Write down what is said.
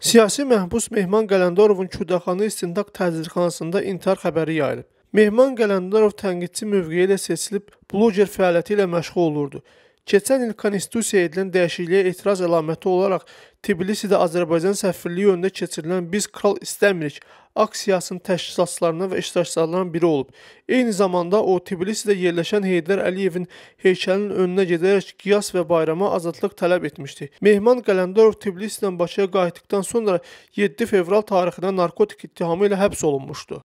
Siyasi məhbus Mehman Qələndərovun Kürdəxanı istintaq təcridxanasında intihar xəbəri yayılıb. Mehman Qələndərov tənqidçi mövqeyi ilə seçilib, bloger fəaliyyəti ilə məşğul olurdu keçən il konstitusiyaya edilən dəyişikliyə etiraz əlaməti olaraq Tbilisidə Azərbaycan səfirliyi önündə keçirilən "Biz kral istəmirik" aksiyasının təşkilatçılarından və iştirakçılarından biri olub. Eyni zamanda o Tbilisidə yerləşən Heydər Əliyevin heykəlinin önünə gedərək qiyas və bayrama azadlıq tələb etmişdi. Mehman Qələndərov Tbilisidən Bakıya qayıtdıqdan sonra 7 fevral tarixində narkotik ittihamı ilə həbs olunmuşdu.